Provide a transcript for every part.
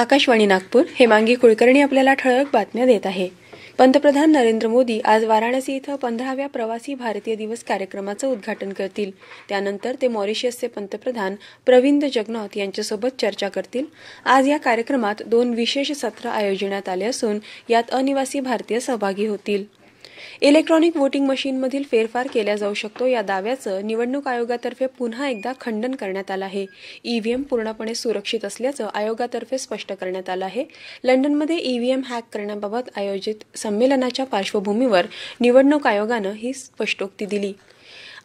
आकाशवाणी नागपूर हेमांगी कुलकर्णी आपल्याला ठळक बातम्या देत आहे पंतप्रधान नरेंद्र मोदी आज वाराणसी इथं पंधराव्या प्रवासी भारतीय दिवस कार्यक्रमाचं उद्घाटन करतील त्यानंतर ते मॉरिशियसचे पंतप्रधान प्रविंद जगनॉथ यांच्यासोबत चर्चा करतील आज या कार्यक्रमात दोन विशेष सत्र आयोजण्यात आले असून यात अनिवासी भारतीय सहभागी होतील इलेक्ट्रॉनिक व्होटिंग मशीनमधील फेरफार केल्या जाऊ शकतो या दाव्याचं निवडणूक आयोगातर्फे पुन्हा एकदा खंडन करण्यात आलं आहे ईव्हीएम पूर्णपणे सुरक्षित असल्याचं आयोगातर्फे स्पष्ट करण्यात आलं आहे लंडनमध्ये ईव्हीएम हॅक करण्याबाबत आयोजित संमेलनाच्या पार्श्वभूमीवर निवडणूक आयोगानं ही स्पष्टोक्ती दिली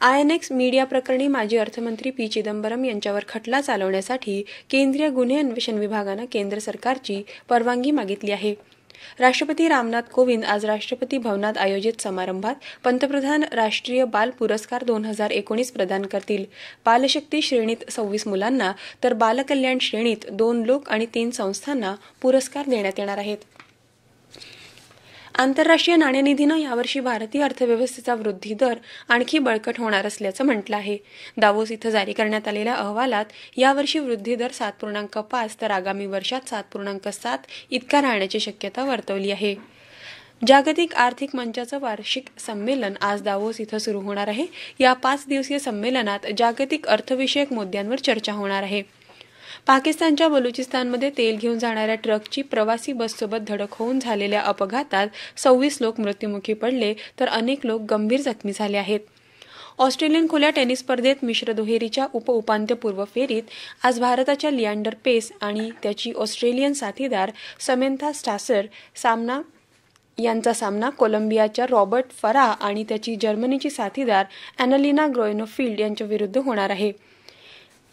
आयएनएक्स मीडिया प्रकरणी माजी अर्थमंत्री पी चिदंबरम यांच्यावर खटला चालवण्यासाठी केंद्रीय गुन्हे अन्वेषण विभागानं केंद्र सरकारची परवानगी मागितली आहे राष्ट्रपती रामनाथ कोविंद आज राष्ट्रपती भवनात आयोजित समारंभात पंतप्रधान राष्ट्रीय बाल पुरस्कार दोन हजार एकोणीस प्रदान करतील बालशक्ती श्रेणीत सव्वीस मुलांना तर बालकल्याण श्रेणीत दोन लोक आणि तीन संस्थांना पुरस्कार देण्यात येणार आहेत आंतरराष्ट्रीय नाणेनिधीनं यावर्षी भारतीय अर्थव्यवस्थेचा वृद्धी दर आणखी बळकट होणार असल्याचं म्हटलं आहे दावोस इथं जारी करण्यात आलेल्या अहवालात यावर्षी वृद्धी दर सात पूर्णांक पाच तर आगामी वर्षात सात पूर्णांक सात इतका राहण्याची शक्यता वर्तवली आहे जागतिक आर्थिक मंचाचं वार्षिक संमेलन आज दावोस इथं सुरू होणार आहे या पाच दिवसीय संमेलनात जागतिक अर्थविषयक मुद्द्यांवर चर्चा होणार आहे पाकिस्तानच्या बलुचिस्तानमध्ये तेल घेऊन जाणाऱ्या ट्रकची प्रवासी बससोबत धडक होऊन झालेल्या अपघातात सव्वीस लोक मृत्युमुखी पडले तर अनेक लोक गंभीर जखमी झाले आहेत ऑस्ट्रेलियन खुल्या टेनिस स्पर्धेत मिश्र दुहेरीच्या उपउपांत्यपूर्व फेरीत आज भारताच्या लियांडर पेस आणि त्याची ऑस्ट्रेलियन साथीदार समेंथा स्टासर सामना यांचा सामना कोलंबियाच्या रॉबर्ट फरा आणि त्याची जर्मनीची साथीदार ॲनलिना ग्रोयनोफिल्ड यांच्या विरुद्ध होणार आहे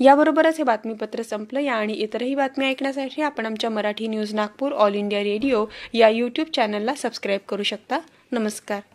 याबरोबरच हे बातमीपत्र संपलं या आणि इतरही बातम्या ऐकण्यासाठी आपण आमच्या Marathi news Nagpur all India radio या यूट्यूब चॅनलला सबस्क्राईब करू शकता नमस्कार